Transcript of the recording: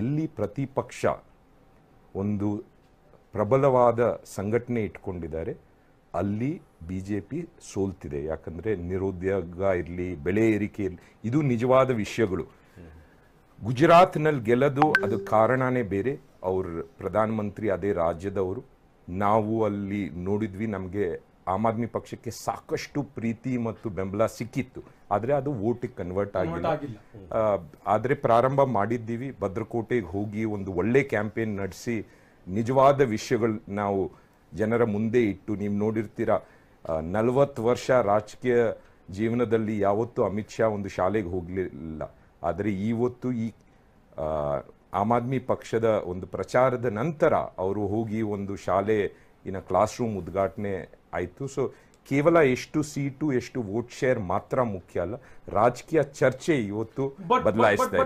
ಎಲ್ಲಿ ಪ್ರತಿಪಕ್ಷ ಒಂದು ಪ್ರಬಲವಾದ ಸಂಘಟನೆ ಇಟ್ಕೊಂಡಿದ್ದಾರೆ ಅಲ್ಲಿ ಬಿ ಜೆ ಪಿ ಸೋಲ್ತಿದೆ ಯಾಕಂದರೆ ನಿರುದ್ಯೋಗ ಇರಲಿ ಬೆಳೆ ಏರಿಕೆ ಇರಲಿ ಇದು ನಿಜವಾದ ವಿಷಯಗಳು ಗುಜರಾತ್ನಲ್ಲಿ ಗೆಲ್ಲದು ಅದು ಕಾರಣನೇ ಬೇರೆ ಅವ್ರ ಪ್ರಧಾನಮಂತ್ರಿ ಅದೇ ರಾಜ್ಯದವರು ನಾವು ಅಲ್ಲಿ ನೋಡಿದ್ವಿ ನಮಗೆ ಆಮ್ ಆದ್ಮಿ ಪಕ್ಷಕ್ಕೆ ಸಾಕಷ್ಟು ಪ್ರೀತಿ ಮತ್ತು ಬೆಂಬಲ ಸಿಕ್ಕಿತ್ತು ಆದರೆ ಅದು ವೋಟಿಗೆ ಕನ್ವರ್ಟ್ ಆಗಿಲ್ಲ ಆದರೆ ಪ್ರಾರಂಭ ಮಾಡಿದ್ದೀವಿ ಭದ್ರಕೋಟೆಗೆ ಹೋಗಿ ಒಂದು ಒಳ್ಳೆ ಕ್ಯಾಂಪೇನ್ ನಡೆಸಿ ನಿಜವಾದ ವಿಷಯಗಳು ನಾವು ಜನರ ಮುಂದೆ ಇಟ್ಟು ನೀವು ನೋಡಿರ್ತೀರ ನಲವತ್ತು ವರ್ಷ ರಾಜಕೀಯ ಜೀವನದಲ್ಲಿ ಯಾವತ್ತೂ ಅಮಿತ್ ಶಾ ಒಂದು ಶಾಲೆಗೆ ಹೋಗಲಿಲ್ಲ ಆದರೆ ಇವತ್ತು ಈ ಆಮ್ ಆದ್ಮಿ ಪಕ್ಷದ ಒಂದು ಪ್ರಚಾರದ ನಂತರ ಅವರು ಹೋಗಿ ಒಂದು ಶಾಲೆ ಇನ್ನು ಕ್ಲಾಸ್ ರೂಮ್ ಉದ್ಘಾಟನೆ ಆಯಿತು ಸೊ ಕೇವಲ ಎಷ್ಟು ಸೀಟು ಎಷ್ಟು ವೋಟ್ ಶೇರ್ ಮಾತ್ರ ಮುಖ್ಯ ಅಲ್ಲ ರಾಜಕೀಯ ಚರ್ಚೆ ಇವತ್ತು ಬದಲಾಯಿಸ್ತಾ ಇದೆ